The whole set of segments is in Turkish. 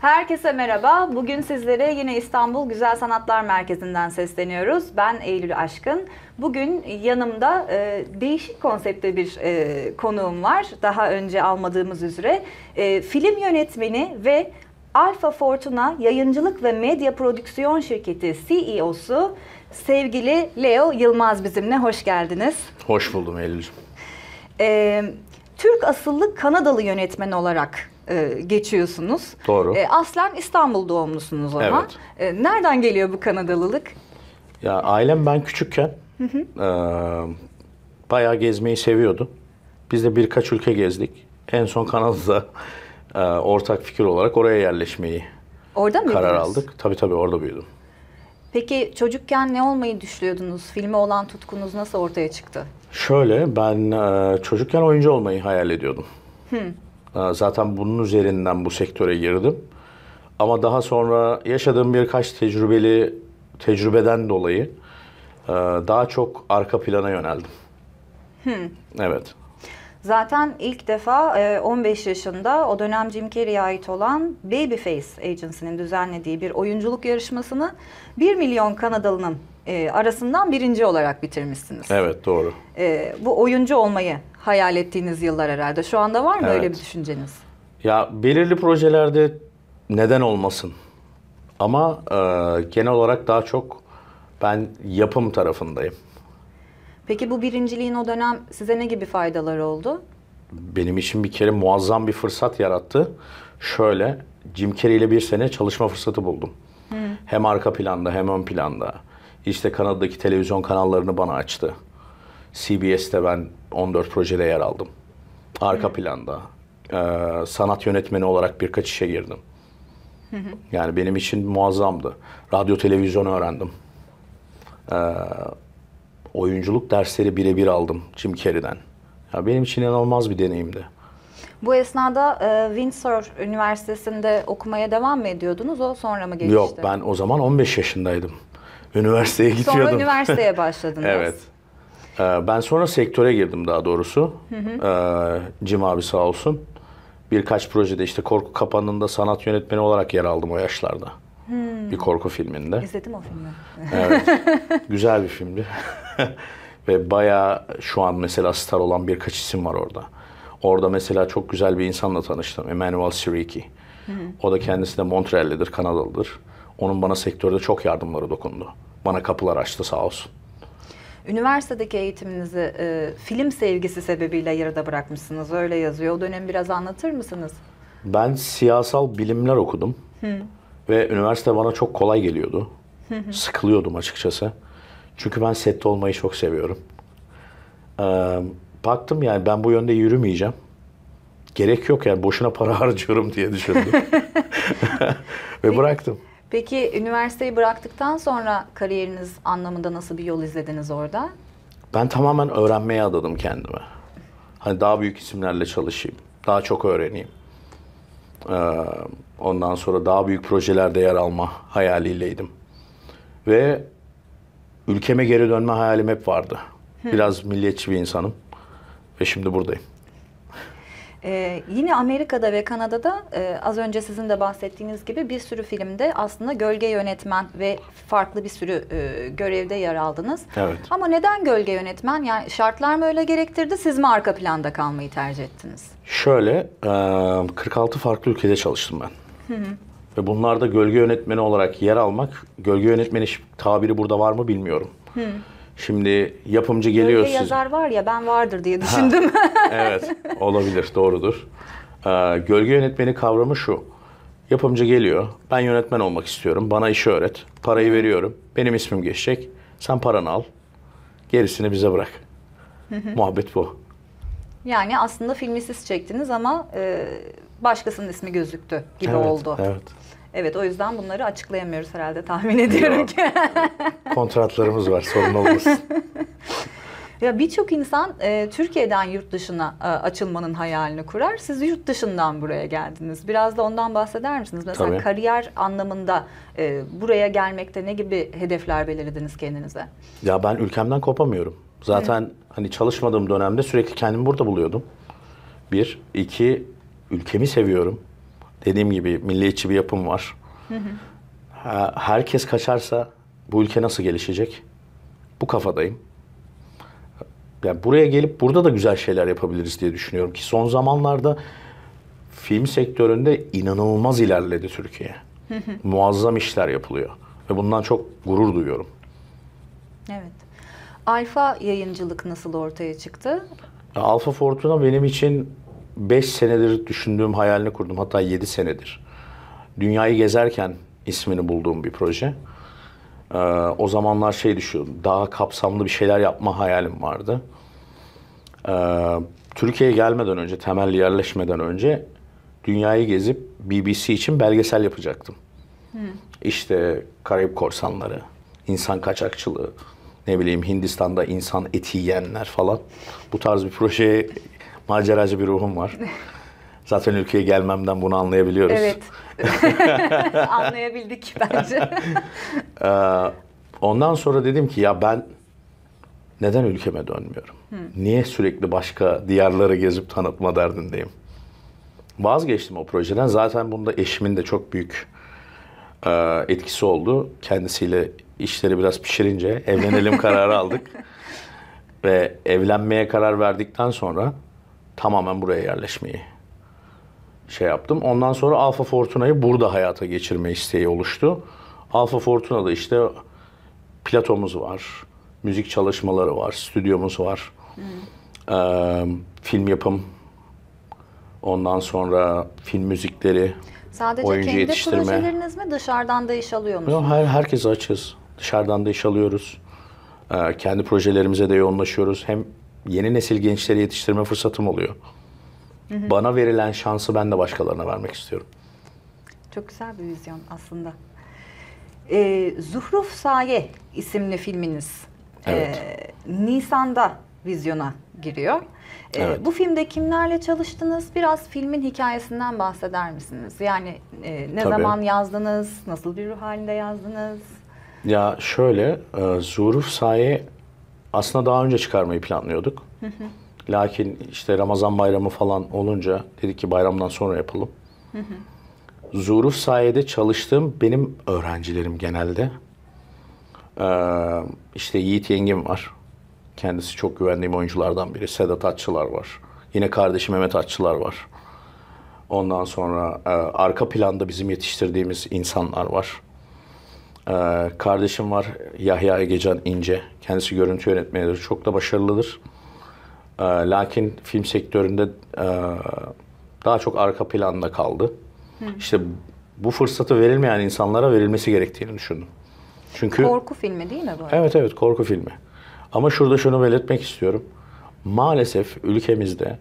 Herkese merhaba. Bugün sizlere yine İstanbul Güzel Sanatlar Merkezi'nden sesleniyoruz. Ben Eylül Aşkın. Bugün yanımda e, değişik konsepte bir e, konuğum var. Daha önce almadığımız üzere. E, film yönetmeni ve Alfa Fortuna Yayıncılık ve Medya Prodüksiyon Şirketi CEO'su sevgili Leo Yılmaz bizimle. Hoş geldiniz. Hoş buldum Eylül. E, Türk asıllı Kanadalı yönetmen olarak e, geçiyorsunuz. Doğru. E, aslen İstanbul doğumlusunuz o zaman. Evet. E, nereden geliyor bu Kanadalılık? Ya ailem ben küçükken hı E, bayağı gezmeyi seviyordu. Biz de birkaç ülke gezdik. En son Kanada'da e, ortak fikir olarak oraya yerleşmeyi Orada mı karar büyüdünüz? aldık. Tabii tabii orada büyüdüm. Peki çocukken ne olmayı düşünüyordunuz? Filme olan tutkunuz nasıl ortaya çıktı? Şöyle ben e, çocukken oyuncu olmayı hayal ediyordum. Hmm. Ee, zaten bunun üzerinden bu sektöre girdim. Ama daha sonra yaşadığım birkaç tecrübeli tecrübeden dolayı e, daha çok arka plana yöneldim. Hmm. Evet. Zaten ilk defa 15 e, yaşında o dönem Jim Carrey'e ait olan Babyface Agency'nin düzenlediği bir oyunculuk yarışmasını 1 milyon Kanadalı'nın e, arasından birinci olarak bitirmişsiniz. Evet doğru. Bu oyuncu olmayı hayal ettiğiniz yıllar herhalde. Şu anda var mı evet. öyle bir düşünceniz? Ya belirli projelerde neden olmasın? Ama e, genel olarak daha çok ben yapım tarafındayım. Peki bu birinciliğin o dönem size ne gibi faydaları oldu? Benim için bir kere muazzam bir fırsat yarattı. Şöyle, Jim Carrey ile bir sene çalışma fırsatı buldum. Hı. Hem arka planda hem ön planda. İşte Kanada'daki televizyon kanallarını bana açtı. CBS'te ben 14 projede yer aldım. Arka planda. Ee, sanat yönetmeni olarak birkaç işe girdim. Yani benim için muazzamdı. Radyo televizyon öğrendim. Ee, oyunculuk dersleri birebir aldım Jim Carrey'den. Ya benim için inanılmaz bir deneyimdi. Bu esnada e, Windsor Üniversitesi'nde okumaya devam mı ediyordunuz? O sonra mı gelişti? Yok ben o zaman 15 yaşındaydım. Üniversiteye gidiyordum. Sonra üniversiteye başladınız. evet. Ee, ben sonra sektöre girdim daha doğrusu. Hı ee, hı. Cim abi sağ olsun. Birkaç projede işte Korku Kapanı'nda sanat yönetmeni olarak yer aldım o yaşlarda. Hmm. Bir korku filminde. İzledim o filmi. Evet. Güzel bir filmdi. Ve bayağı şu an mesela star olan birkaç isim var orada. Orada mesela çok güzel bir insanla tanıştım. Emmanuel Siriki. Hmm. O da kendisi de Montreal'lidir, Kanadalıdır. Onun bana sektörde çok yardımları dokundu. Bana kapılar açtı sağ olsun. Üniversitedeki eğitiminizi e, film sevgisi sebebiyle yarıda bırakmışsınız. Öyle yazıyor. O dönemi biraz anlatır mısınız? Ben siyasal bilimler okudum. Hı. Ve üniversite bana çok kolay geliyordu. Sıkılıyordum açıkçası. Çünkü ben sette olmayı çok seviyorum. Ee, baktım yani ben bu yönde yürümeyeceğim. Gerek yok yani boşuna para harcıyorum diye düşündüm. Ve bıraktım. Peki üniversiteyi bıraktıktan sonra kariyeriniz anlamında nasıl bir yol izlediniz orada? Ben tamamen öğrenmeye adadım kendimi. Hani daha büyük isimlerle çalışayım. Daha çok öğreneyim. Ee, ondan sonra daha büyük projelerde yer alma hayaliyleydim. Ve ülkeme geri dönme hayalim hep vardı. Biraz milliyetçi bir insanım. Ve şimdi buradayım. Ee, yine Amerika'da ve Kanada'da e, az önce sizin de bahsettiğiniz gibi bir sürü filmde aslında gölge yönetmen ve farklı bir sürü e, görevde yer aldınız. Evet. Ama neden gölge yönetmen? Yani şartlar mı öyle gerektirdi? Siz mi arka planda kalmayı tercih ettiniz? Şöyle, e, 46 farklı ülkede çalıştım ben. Hı hı. Ve bunlarda gölge yönetmeni olarak yer almak, gölge yönetmeni tabiri burada var mı bilmiyorum. Hı. Şimdi yapımcı geliyor Böyle yazar var ya ben vardır diye düşündüm. Ha, evet olabilir doğrudur. Ee, gölge yönetmeni kavramı şu. Yapımcı geliyor. Ben yönetmen olmak istiyorum. Bana işi öğret. Parayı veriyorum. Benim ismim geçecek. Sen paranı al. Gerisini bize bırak. Muhabbet bu. Yani aslında filmi siz çektiniz ama e, başkasının ismi gözüktü gibi evet, oldu. Evet. Evet o yüzden bunları açıklayamıyoruz herhalde tahmin ediyorum ki. kontratlarımız var sorun olmasın. Ya birçok insan e, Türkiye'den yurt dışına e, açılmanın hayalini kurar. Siz yurt dışından buraya geldiniz. Biraz da ondan bahseder misiniz? Mesela Tabii. kariyer anlamında e, buraya gelmekte ne gibi hedefler belirlediniz kendinize? Ya ben ülkemden kopamıyorum. Zaten Hı. hani çalışmadığım dönemde sürekli kendimi burada buluyordum. Bir, iki ülkemi seviyorum. Dediğim gibi milliyetçi bir yapım var. Hı hı. Herkes kaçarsa bu ülke nasıl gelişecek? Bu kafadayım. Yani buraya gelip burada da güzel şeyler yapabiliriz diye düşünüyorum ki son zamanlarda film sektöründe inanılmaz ilerledi Türkiye. Muazzam işler yapılıyor ve bundan çok gurur duyuyorum. Evet. Alfa yayıncılık nasıl ortaya çıktı? Alfa Fortuna benim için 5 senedir düşündüğüm hayalini kurdum. Hatta 7 senedir. Dünyayı gezerken ismini bulduğum bir proje. Ee, o zamanlar şey düşünüyordum. Daha kapsamlı bir şeyler yapma hayalim vardı. Ee, Türkiye'ye gelmeden önce, temel yerleşmeden önce dünyayı gezip BBC için belgesel yapacaktım. Hmm. İşte Karayip korsanları, insan kaçakçılığı, ne bileyim Hindistan'da insan eti yiyenler falan. Bu tarz bir projeye maceracı bir ruhum var. Zaten ülkeye gelmemden bunu anlayabiliyoruz. Evet. Anlayabildik bence. Ee, ondan sonra dedim ki ya ben neden ülkeme dönmüyorum? Hmm. Niye sürekli başka diyarları gezip tanıtma derdindeyim? Vazgeçtim o projeden. Zaten bunda eşimin de çok büyük e, etkisi oldu. Kendisiyle işleri biraz pişirince evlenelim kararı aldık. Ve evlenmeye karar verdikten sonra tamamen buraya yerleşmeyi şey yaptım. Ondan sonra Alfa Fortuna'yı burada hayata geçirme isteği oluştu. Alfa Fortuna'da işte platomuz var, müzik çalışmaları var, stüdyomuz var, hmm. ee, film yapım, ondan sonra film müzikleri, Sadece oyuncu kendi yetiştirme. projeleriniz mi dışarıdan da iş alıyor musunuz? Yok, her, herkes açız. Dışarıdan da iş alıyoruz. Ee, kendi projelerimize de yoğunlaşıyoruz. Hem yeni nesil gençleri yetiştirme fırsatım oluyor. Hı Bana verilen şansı ben de başkalarına vermek istiyorum. Çok güzel bir vizyon aslında. Ee, Zuhruf Saye isimli filminiz e, evet. e, Nisan'da vizyona giriyor. E, evet. Bu filmde kimlerle çalıştınız? Biraz filmin hikayesinden bahseder misiniz? Yani e, ne Tabii. zaman yazdınız? Nasıl bir ruh halinde yazdınız? Ya şöyle, e, Zuhruf Saye aslında daha önce çıkarmayı planlıyorduk. Hı hı. Lakin işte Ramazan bayramı falan olunca dedik ki bayramdan sonra yapalım. Hı Zuruf sayede çalıştığım benim öğrencilerim genelde. Ee, işte Yiğit yengim var. Kendisi çok güvendiğim oyunculardan biri. Sedat Atçılar var. Yine kardeşim Mehmet Atçılar var. Ondan sonra e, arka planda bizim yetiştirdiğimiz insanlar var. E, kardeşim var Yahya Egecan İnce. Kendisi görüntü yönetmenidir. Çok da başarılıdır. E, lakin film sektöründe e, daha çok arka planda kaldı. Hı. İşte bu fırsatı verilmeyen insanlara verilmesi gerektiğini düşündüm. Çünkü korku filmi değil mi bu? Evet evet korku filmi. Ama şurada şunu belirtmek istiyorum. Maalesef ülkemizde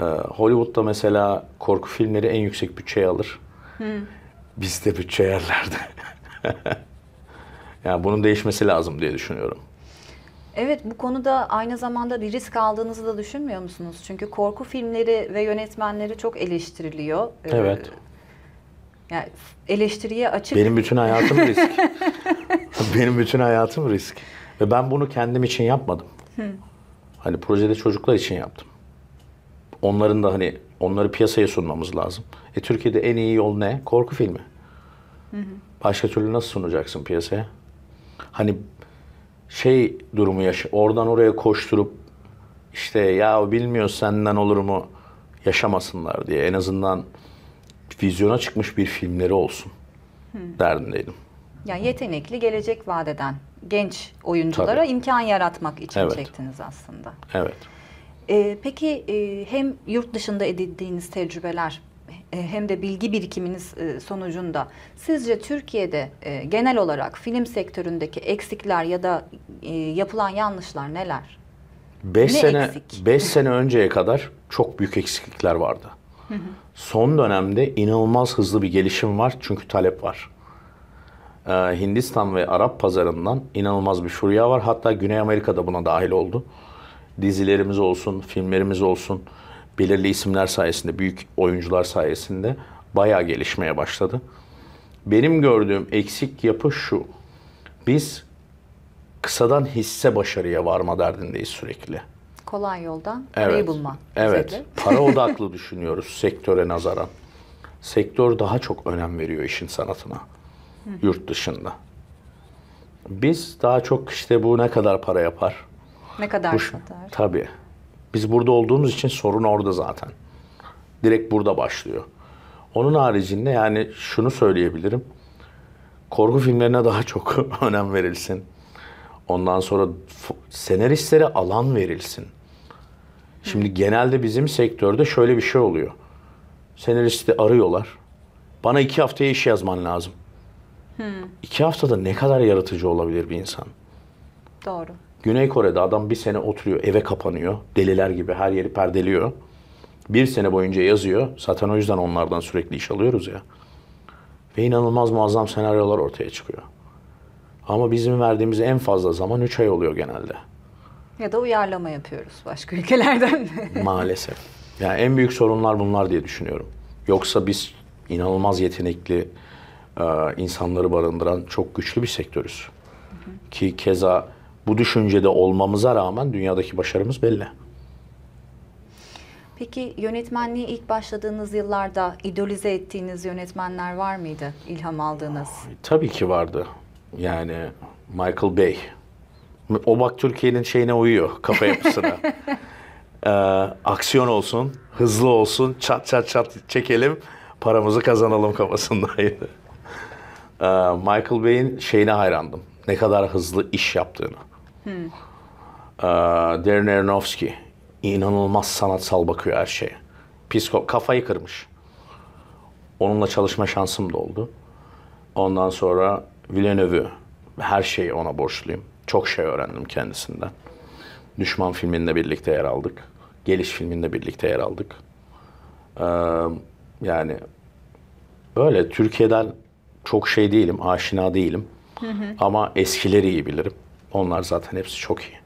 e, Hollywood'da mesela korku filmleri en yüksek bütçeye alır. Hı. Bizde bütçe yerlerde. yani bunun değişmesi lazım diye düşünüyorum. Evet bu konuda aynı zamanda bir risk aldığınızı da düşünmüyor musunuz? Çünkü korku filmleri ve yönetmenleri çok eleştiriliyor. Ee, evet. yani eleştiriye açık. Benim bütün hayatım risk. Benim bütün hayatım risk. Ve ben bunu kendim için yapmadım. Hı. Hani projede çocuklar için yaptım. Onların da hani onları piyasaya sunmamız lazım. E Türkiye'de en iyi yol ne? Korku filmi. Hı hı. Başka türlü nasıl sunacaksın piyasaya? Hani şey durumu yaşa oradan oraya koşturup işte ya bilmiyor senden olur mu yaşamasınlar diye en azından vizyona çıkmış bir filmleri olsun hmm. derdindeydim. Yani yetenekli, gelecek vadeden genç oyunculara Tabii. imkan yaratmak için evet. çektiniz aslında. Evet. Ee, peki e, hem yurt dışında edindiğiniz tecrübeler e, hem de bilgi birikiminiz e, sonucunda sizce Türkiye'de e, genel olarak film sektöründeki eksikler ya da yapılan yanlışlar neler? 5 ne sene 5 sene önceye kadar çok büyük eksiklikler vardı. Son dönemde inanılmaz hızlı bir gelişim var çünkü talep var. Hindistan ve Arap pazarından inanılmaz bir şurya var. Hatta Güney Amerika'da buna dahil oldu. Dizilerimiz olsun, filmlerimiz olsun, belirli isimler sayesinde, büyük oyuncular sayesinde bayağı gelişmeye başladı. Benim gördüğüm eksik yapı şu. Biz kısadan hisse başarıya varma derdindeyiz sürekli. Kolay yoldan evet. parayı bulma. Evet. Sürekli. Para odaklı düşünüyoruz sektöre nazaran. Sektör daha çok önem veriyor işin sanatına. Hı. Yurt dışında. Biz daha çok işte bu ne kadar para yapar? Ne kadar bu, satar? Tabii. Biz burada olduğumuz için sorun orada zaten. Direkt burada başlıyor. Onun haricinde yani şunu söyleyebilirim. Korku filmlerine daha çok önem verilsin. Ondan sonra senaristlere alan verilsin. Şimdi genelde bizim sektörde şöyle bir şey oluyor. Senaristi arıyorlar. Bana iki haftaya iş yazman lazım. Hmm. İki haftada ne kadar yaratıcı olabilir bir insan? Doğru. Güney Kore'de adam bir sene oturuyor, eve kapanıyor. Deliler gibi her yeri perdeliyor. Bir sene boyunca yazıyor. Zaten o yüzden onlardan sürekli iş alıyoruz ya. Ve inanılmaz muazzam senaryolar ortaya çıkıyor. Ama bizim verdiğimiz en fazla zaman 3 ay oluyor genelde. Ya da uyarlama yapıyoruz başka ülkelerden. Maalesef. Yani en büyük sorunlar bunlar diye düşünüyorum. Yoksa biz inanılmaz yetenekli e, insanları barındıran çok güçlü bir sektörüz. Hı hı. Ki keza bu düşüncede olmamıza rağmen dünyadaki başarımız belli. Peki yönetmenliği ilk başladığınız yıllarda idolize ettiğiniz yönetmenler var mıydı? İlham aldığınız? Tabii ki vardı. Yani Michael Bay. O bak Türkiye'nin şeyine uyuyor, kafa yapısına. ee, aksiyon olsun, hızlı olsun, çat çat çat çekelim, paramızı kazanalım kafasındaydı. Ee, Michael Bay'in şeyine hayrandım. Ne kadar hızlı iş yaptığını. Hmm. Ee, Darren Aronofsky inanılmaz sanatsal bakıyor her şeye. Psikop kafayı kırmış. Onunla çalışma şansım da oldu. Ondan sonra Villeneuve'ü her şeyi ona borçluyum. Çok şey öğrendim kendisinden. Düşman filminde birlikte yer aldık. Geliş filminde birlikte yer aldık. Ee, yani böyle Türkiye'den çok şey değilim, aşina değilim. Hı hı. Ama eskileri iyi bilirim. Onlar zaten hepsi çok iyi.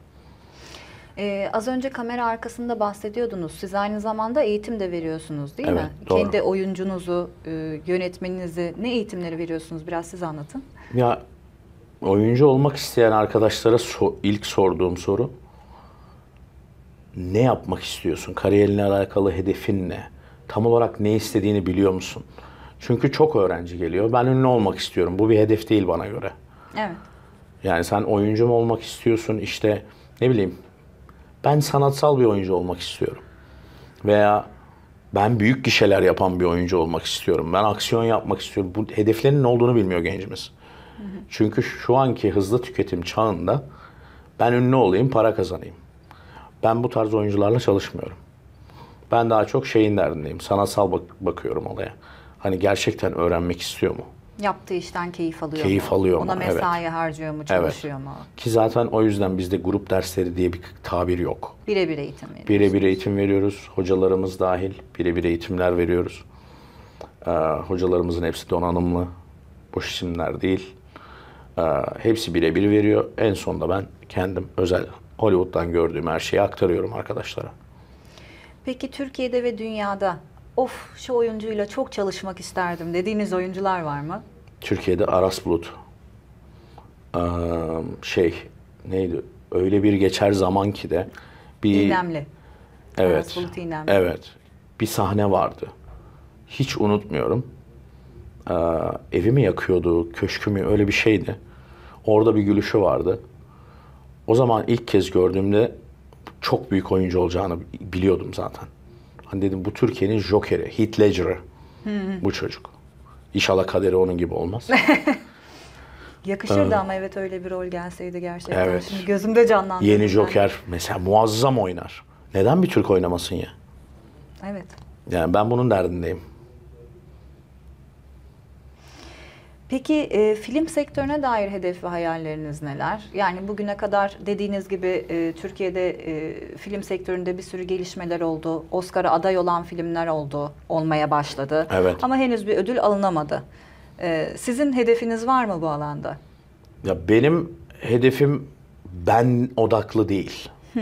Ee, az önce kamera arkasında bahsediyordunuz. Siz aynı zamanda eğitim de veriyorsunuz değil evet, mi? Doğru. Kendi oyuncunuzu, e, yönetmeninizi ne eğitimleri veriyorsunuz? Biraz siz anlatın. Ya oyuncu olmak isteyen arkadaşlara so ilk sorduğum soru ne yapmak istiyorsun? Kariyerinle alakalı hedefin ne? Tam olarak ne istediğini biliyor musun? Çünkü çok öğrenci geliyor. Ben ünlü olmak istiyorum. Bu bir hedef değil bana göre. Evet. Yani sen oyuncu mu olmak istiyorsun işte ne bileyim ben sanatsal bir oyuncu olmak istiyorum. Veya ben büyük gişeler yapan bir oyuncu olmak istiyorum. Ben aksiyon yapmak istiyorum. Bu hedeflerin ne olduğunu bilmiyor gencimiz. Çünkü şu anki hızlı tüketim çağında ben ünlü olayım, para kazanayım. Ben bu tarz oyuncularla çalışmıyorum. Ben daha çok şeyin derdindeyim. Sanatsal bak bakıyorum olaya. Hani gerçekten öğrenmek istiyor mu? Yaptığı işten keyif alıyor keyif mu? alıyor Ona mu? mesai evet. harcıyor mu, çalışıyor evet. mu? Ki zaten o yüzden bizde grup dersleri diye bir tabir yok. Birebir eğitim veriyoruz. Birebir eğitim veriyoruz. Hocalarımız dahil birebir eğitimler veriyoruz. Ee, hocalarımızın hepsi donanımlı. Boş isimler değil. Ee, hepsi birebir veriyor. En sonunda ben kendim özel Hollywood'dan gördüğüm her şeyi aktarıyorum arkadaşlara. Peki Türkiye'de ve dünyada of şu oyuncuyla çok çalışmak isterdim dediğiniz oyuncular var mı? Türkiye'de Aras Bulut. Ee, şey neydi? Öyle bir geçer zaman ki de bir İğnemli. Evet. Aras Bulut İğnemli. Evet. Bir sahne vardı. Hiç unutmuyorum. Ee, evi mi yakıyordu, köşkü mü öyle bir şeydi. Orada bir gülüşü vardı. O zaman ilk kez gördüğümde çok büyük oyuncu olacağını biliyordum zaten. Hani dedim bu Türkiye'nin jokeri, Heath Ledger'ı bu çocuk. İnşallah kaderi onun gibi olmaz. Yakışırdı ee, ama evet öyle bir rol gelseydi gerçekten. Evet. Şimdi gözümde canlandı. Yeni ben. Joker mesela muazzam oynar. Neden bir Türk oynamasın ya? Evet. Yani ben bunun derdindeyim. Peki e, film sektörüne dair hedef ve hayalleriniz neler? Yani bugüne kadar dediğiniz gibi e, Türkiye'de e, film sektöründe bir sürü gelişmeler oldu. Oscar'a aday olan filmler oldu, olmaya başladı. Evet. Ama henüz bir ödül alınamadı. E, sizin hedefiniz var mı bu alanda? Ya benim hedefim ben odaklı değil. Hı.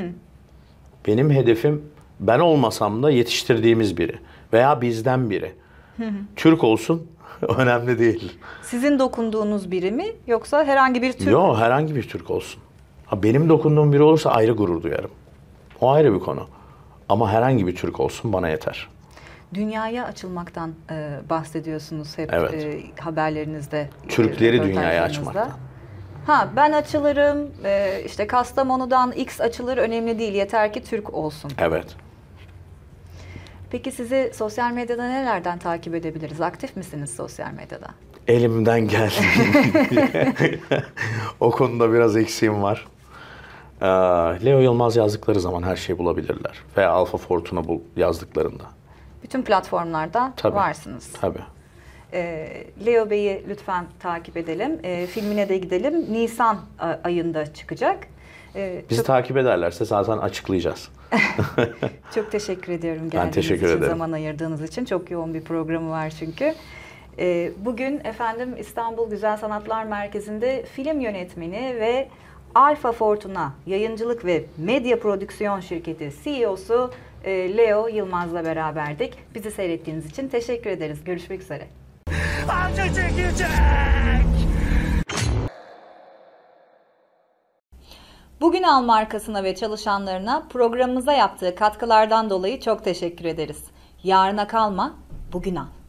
Benim hedefim ben olmasam da yetiştirdiğimiz biri veya bizden biri. Hı hı. Türk olsun, Önemli değil. Sizin dokunduğunuz biri mi yoksa herhangi bir Türk? Yok herhangi bir Türk olsun. Ha, benim dokunduğum biri olursa ayrı gurur duyarım. O ayrı bir konu. Ama herhangi bir Türk olsun bana yeter. Dünyaya açılmaktan e, bahsediyorsunuz hep evet. e, haberlerinizde. E, Türkleri dünyaya açmaktan. Ha ben açılırım, e, işte Kastamonu'dan X açılır önemli değil yeter ki Türk olsun. Evet. Peki sizi sosyal medyada nelerden takip edebiliriz? Aktif misiniz sosyal medyada? Elimden geldi. o konuda biraz eksiğim var. Ee, Leo Yılmaz yazdıkları zaman her şeyi bulabilirler. Veya Alfa Fortuna bul yazdıklarında. Bütün platformlarda tabii, varsınız. Tabii. Ee, Leo Bey'i lütfen takip edelim. Ee, filmine de gidelim. Nisan ayında çıkacak. Ee, Bizi çok... takip ederlerse zaten açıklayacağız. çok teşekkür ediyorum geldiğiniz ben teşekkür için, ederim. zaman ayırdığınız için. Çok yoğun bir programı var çünkü. Ee, bugün efendim İstanbul Güzel Sanatlar Merkezi'nde film yönetmeni ve Alfa Fortuna yayıncılık ve medya prodüksiyon şirketi CEO'su e, Leo Yılmaz'la beraberdik. Bizi seyrettiğiniz için teşekkür ederiz. Görüşmek üzere. Avcı çekilecek! Bugün Al markasına ve çalışanlarına programımıza yaptığı katkılardan dolayı çok teşekkür ederiz. Yarına kalma, bugün al.